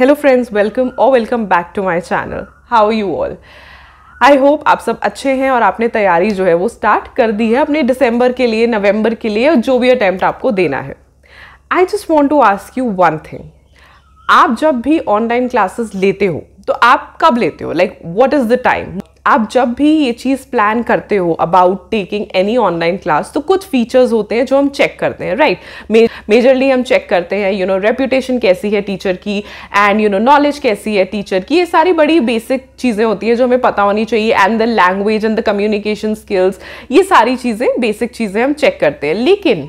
Hello friends welcome और welcome back to my channel how you all I hope आप सब अच्छे हैं और आपने तैयारी जो है वो स्टार्ट कर दी है अपने दिसंबर के लिए नवंबर के लिए और जो भी अटैम्प्ट आपको देना है I just want to ask you one thing आप जब भी ऑनलाइन क्लासेस लेते हो तो आप कब लेते हो like what is the time आप जब भी ये चीज़ प्लान करते हो about taking any online class तो कुछ फीचर्स होते हैं जो हम चेक करते हैं राइट मेजरली हम चेक करते हैं यू नो रेप्यूटेशन कैसी है टीचर की एंड यू नो नॉलेज कैसी है टीचर की ये सारी बड़ी बेसिक चीज़ें होती हैं जो हमें पता होनी चाहिए and the language and the communication skills ये सारी चीज़ें बेसिक चीज़ें हम चेक करते हैं लेकिन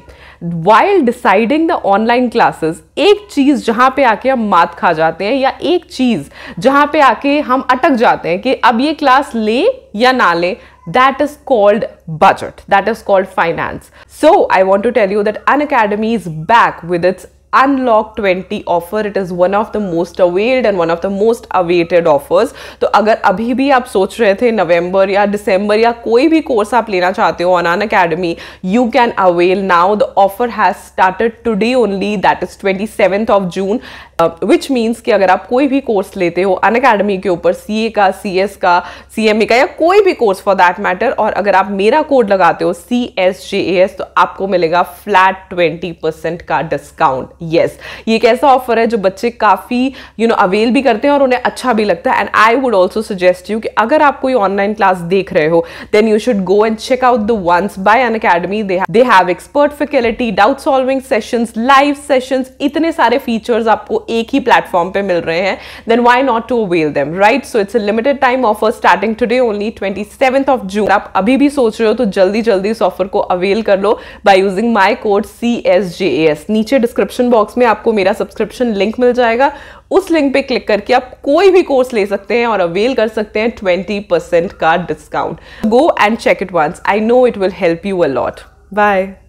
while deciding the online classes एक चीज जहां पे आके हम मात खा जाते हैं या एक चीज जहां पे आके हम अटक जाते हैं कि अब ये क्लास ले या ना ले that is called budget that is called finance so I want to tell you that Unacademy is back with its unlock twenty offer it is one of the most availed and one of the most awaited offers तो अगर अभी भी आप सोच रहे थे नवंबर या दिसंबर या कोई भी कोर्स आप लेना चाहते हो on Unacademy you can avail now the offer has started today only that is twenty seventh of June which means कि अगर आप कोई भी कोर्स लेते हो अन अकेडमी के ऊपर सी ए का सी एस का सी एम ए का या कोई भी कोर्स फॉर दैट मैटर और अगर आप मेरा कोड लगाते हो सी एस जे ए एस तो आपको मिलेगा फ्लैट ट्वेंटी परसेंट का डिस्काउंट येस yes. ये एक ऐसा ऑफर है जो बच्चे काफ़ी यू नो अवेल भी करते हैं और उन्हें अच्छा भी लगता है and I would also suggest you कि अगर आप कोई ऑनलाइन क्लास देख रहे हो then you should go and check out the ones by Unacademy they have expert faculty doubt solving sessions live sessions इतने सारे फीचर्स आपको एक ही प्लेटफॉर्म पे मिल रहे हैं then why not to avail them right so it's a limited time offer starting today only twenty of June आप अभी भी सोच रहे हो तो जल्दी जल्दी इस ऑफर को अवेल कर लो by using my code C S J S नीचे डिस्क्रिप्शन डिस्क्रिप्शन बॉक्स में आपको मेरा सब्सक्रिप्शन लिंक मिल जाएगा उस लिंक पे क्लिक करके आप कोई भी कोर्स ले सकते हैं और अवेल कर सकते हैं ट्वेंटी परसेंट का discount go and check it once I know it will help you a lot bye